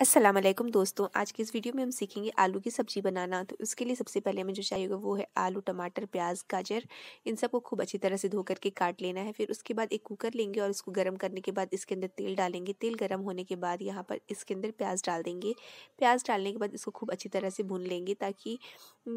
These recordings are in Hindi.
असलम दोस्तों आज की इस वीडियो में हम सीखेंगे आलू की सब्ज़ी बनाना तो उसके लिए सबसे पहले हमें जो चाहिए होगा वो है आलू टमाटर प्याज गाजर इन सबको खूब अच्छी तरह से धो करके काट लेना है फिर उसके बाद एक कुकर लेंगे और उसको गर्म करने के बाद इसके अंदर तेल डालेंगे तेल गर्म होने के बाद यहाँ पर इसके अंदर प्याज डाल देंगे प्याज डालने के बाद इसको खूब अच्छी तरह से भून लेंगे ताकि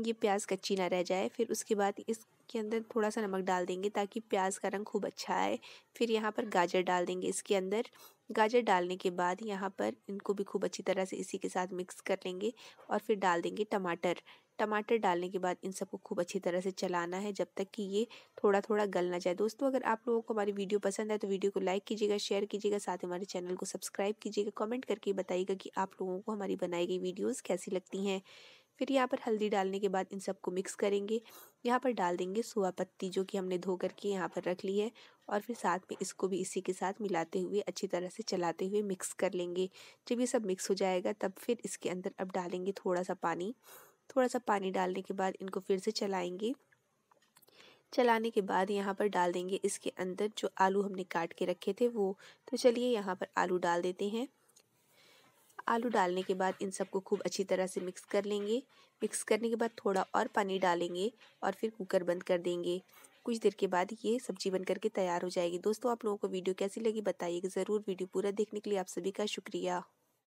ये प्याज कच्ची ना रह जाए फिर उसके बाद इस के अंदर थोड़ा सा नमक डाल देंगे ताकि प्याज का रंग खूब अच्छा आए फिर यहाँ पर गाजर डाल देंगे इसके अंदर गाजर डालने के बाद यहाँ पर इनको भी खूब अच्छी तरह से इसी के साथ मिक्स कर लेंगे और फिर डाल देंगे टमाटर टमाटर डालने के बाद इन सबको खूब अच्छी तरह से चलाना है जब तक कि ये थोड़ा थोड़ा गल ना जाए दोस्तों अगर आप लोगों को हमारी वीडियो पसंद है तो वीडियो को लाइक कीजिएगा शेयर कीजिएगा साथ हमारे चैनल को सब्सक्राइब कीजिएगा कमेंट करके बताइएगा कि आप लोगों को हमारी बनाई गई वीडियोज़ कैसी लगती हैं फिर यहाँ पर हल्दी डालने के बाद इन सबको मिक्स करेंगे यहाँ पर डाल देंगे सोआ पत्ती जो कि हमने धो करके यहाँ पर रख ली है और फिर साथ में इसको भी इसी के साथ मिलाते हुए अच्छी तरह से चलाते हुए मिक्स कर लेंगे जब ये सब मिक्स हो जाएगा तब फिर इसके अंदर अब डालेंगे थोड़ा सा पानी थोड़ा सा पानी डालने के बाद इनको फिर से चलाएंगे चलाने के बाद यहाँ पर डाल देंगे इसके अंदर जो आलू हमने काट के रखे थे वो तो चलिए यहाँ पर आलू डाल देते हैं आलू डालने के बाद इन सबको खूब अच्छी तरह से मिक्स कर लेंगे मिक्स करने के बाद थोड़ा और पानी डालेंगे और फिर कुकर बंद कर देंगे कुछ देर के बाद ये सब्जी बन करके तैयार हो जाएगी दोस्तों आप लोगों को वीडियो कैसी लगी बताइएगा ज़रूर वीडियो पूरा देखने के लिए आप सभी का शुक्रिया